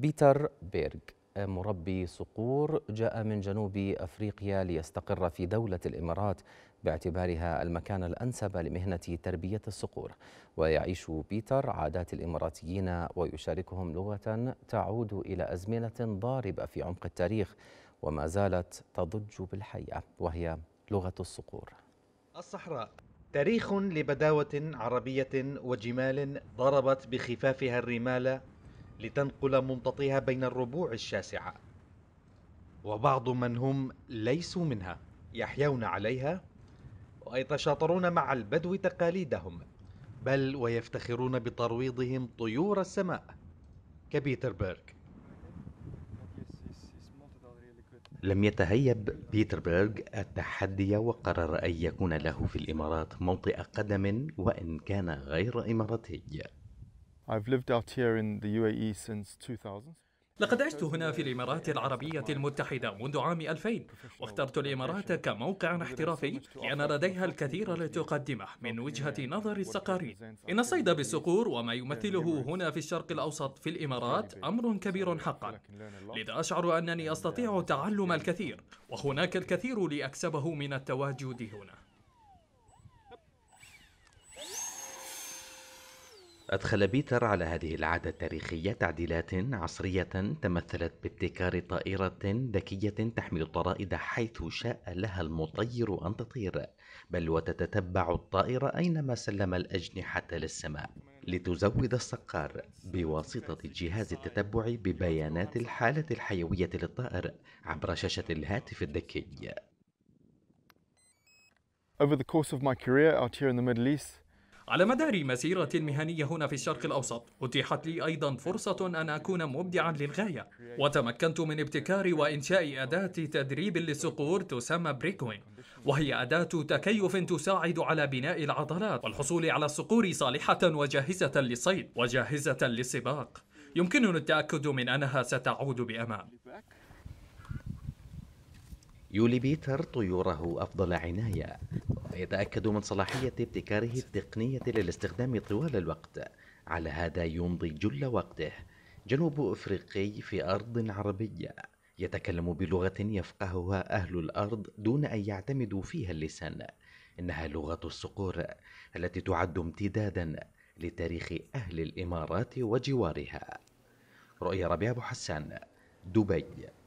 بيتر بيرغ مربي صقور جاء من جنوب افريقيا ليستقر في دوله الامارات باعتبارها المكان الانسب لمهنه تربيه الصقور ويعيش بيتر عادات الاماراتيين ويشاركهم لغه تعود الى ازمنه ضاربه في عمق التاريخ وما زالت تضج بالحياه وهي لغه الصقور. الصحراء تاريخ لبداوه عربيه وجمال ضربت بخفافها الرمال لتنقل ممتطيها بين الربوع الشاسعة وبعض من هم ليسوا منها يحيون عليها ويتشاطرون مع البدو تقاليدهم بل ويفتخرون بترويضهم طيور السماء كبيتر بيرك لم يتهيب بيتر بيرغ التحدي وقرر أن يكون له في الإمارات موطئ قدم وإن كان غير إماراتي E لقد عشت هنا في الإمارات العربية المتحدة منذ عام 2000 واخترت الإمارات كموقع احترافي لأن لديها الكثير لتقدمه من وجهة نظر السقارين إن الصيد بالصقور وما يمثله هنا في الشرق الأوسط في الإمارات أمر كبير حقا لذا أشعر أنني أستطيع تعلم الكثير وهناك الكثير لأكسبه من التواجد هنا أدخل بيتر على هذه العادة التاريخية تعديلات عصرية تمثلت بابتكار طائرة ذكية تحمل الطرائد حيث شاء لها المطير أن تطير، بل وتتتبع الطائر أينما سلم الأجنحة للسماء، لتزود الصقار بواسطة جهاز التتبع ببيانات الحالة الحيوية للطائر عبر شاشة الهاتف الذكي. Over the course of my career out here in the Middle East, على مدار مسيرتي المهنية هنا في الشرق الأوسط أتيحت لي أيضا فرصة أن أكون مبدعا للغاية وتمكنت من ابتكار وإنشاء أداة تدريب للصقور تسمى بريكوين وهي أداة تكيف تساعد على بناء العضلات والحصول على الصقور صالحة وجاهزة للصيد وجاهزة للسباق يمكنني التأكد من أنها ستعود بأمان يولي بيتر طيوره أفضل عناية يتأكدوا من صلاحية ابتكاره التقنية للاستخدام طوال الوقت على هذا يمضي جل وقته جنوب أفريقي في أرض عربية يتكلم بلغة يفقهها أهل الأرض دون أن يعتمدوا فيها اللسان إنها لغة الصقور التي تعد امتدادا لتاريخ أهل الإمارات وجوارها رؤيا ربيع أبو حسان دبي